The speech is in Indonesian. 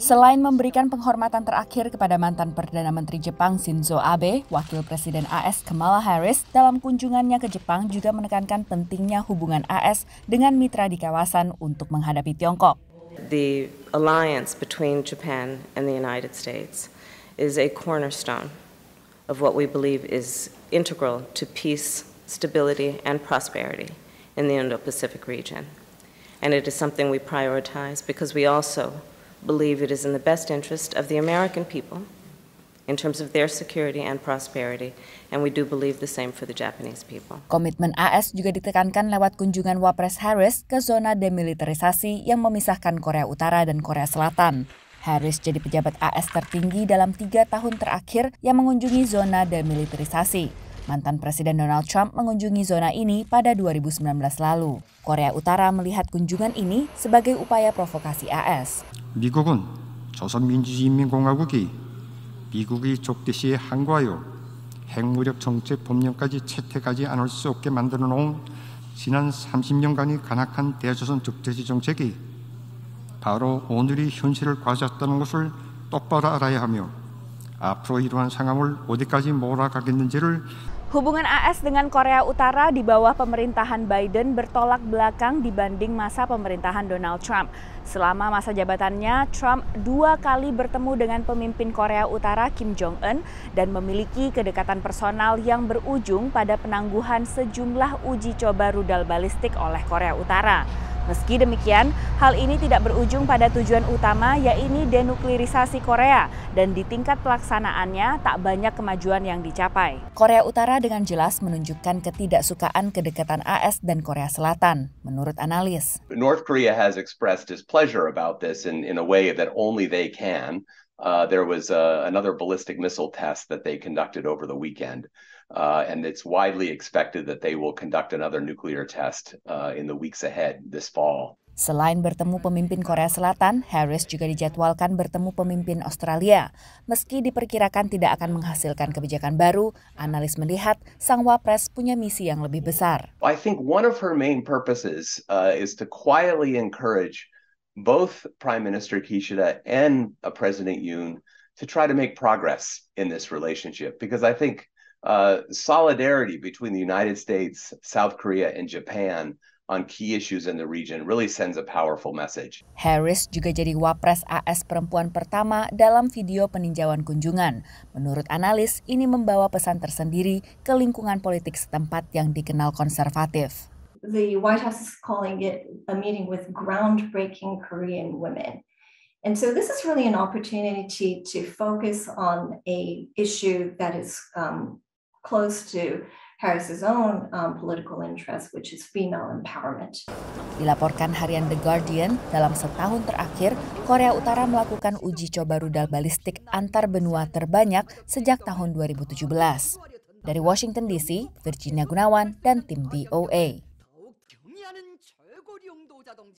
Selain memberikan penghormatan terakhir kepada mantan Perdana Menteri Jepang Shinzo Abe, Wakil Presiden AS Kamala Harris dalam kunjungannya ke Jepang juga menekankan pentingnya hubungan AS dengan mitra di kawasan untuk menghadapi Tiongkok. The alliance between Japan and the United States is a cornerstone of what we believe is integral to peace, stability and prosperity in the Indo-Pacific region and it is something we prioritize because we also believe it is in the best interest of the American people in terms of their security and prosperity, and we do believe the same for the Japanese people. Komitmen AS juga ditekankan lewat kunjungan Wapres Harris ke zona demilitarisasi yang memisahkan Korea Utara dan Korea Selatan. Harris jadi pejabat AS tertinggi dalam tiga tahun terakhir yang mengunjungi zona demilitarisasi. Mantan Presiden Donald Trump mengunjungi zona ini pada 2019 lalu. Korea Utara melihat kunjungan ini sebagai upaya provokasi AS. 미국은 조선민주주의인민공화국이 미국이 족대시에 항거하여 핵무력 정책 법령까지 채택하지 않을 수 없게 만들어 놓은 지난 30년간의 간악한 대조선 적대시 정책이 바로 오늘의 현실을 과시했다는 것을 똑바로 알아야 하며 앞으로 이러한 상황을 어디까지 몰아가겠는지를 Hubungan AS dengan Korea Utara di bawah pemerintahan Biden bertolak belakang dibanding masa pemerintahan Donald Trump. Selama masa jabatannya, Trump dua kali bertemu dengan pemimpin Korea Utara Kim Jong-un dan memiliki kedekatan personal yang berujung pada penangguhan sejumlah uji coba rudal balistik oleh Korea Utara. Meski demikian, hal ini tidak berujung pada tujuan utama yaitu denuklirisasi Korea dan di tingkat pelaksanaannya tak banyak kemajuan yang dicapai. Korea Utara dengan jelas menunjukkan ketidaksukaan kedekatan AS dan Korea Selatan, menurut analis. North Korea has expressed his pleasure about this in, in a way that only they can uh, there was uh, another ballistic missile test that they conducted over the weekend. Uh, and it's widely expected that they will conduct another nuclear test uh, in the weeks ahead this fall. Selain bertemu pemimpin Korea Selatan, Harris juga dijadwalkan bertemu pemimpin Australia. Meski diperkirakan tidak akan menghasilkan kebijakan baru, analis melihat sang wapres punya misi yang lebih besar. I think one of her main purposes uh, is to quietly encourage both Prime Minister Kishida and uh, President Yoon to try to make progress in this relationship because I think uh, solidarity between the United States, South Korea, and Japan on key issues in the region really sends a powerful message. Harris juga jadi wapres AS perempuan pertama dalam video peninjauan kunjungan. Menurut analis, ini membawa pesan tersendiri ke lingkungan politik setempat yang dikenal konservatif the White House is calling it a meeting with groundbreaking Korean women. And so this is really an opportunity to focus on a issue that is um, close to Harris's own um, political interest, which is female empowerment. Dilaporkan harian The Guardian, dalam setahun terakhir, Korea Utara melakukan uji coba rudal balistik antar benua terbanyak sejak tahun 2017. Dari Washington DC, Virginia Gunawan dan tim VOA. 在东京。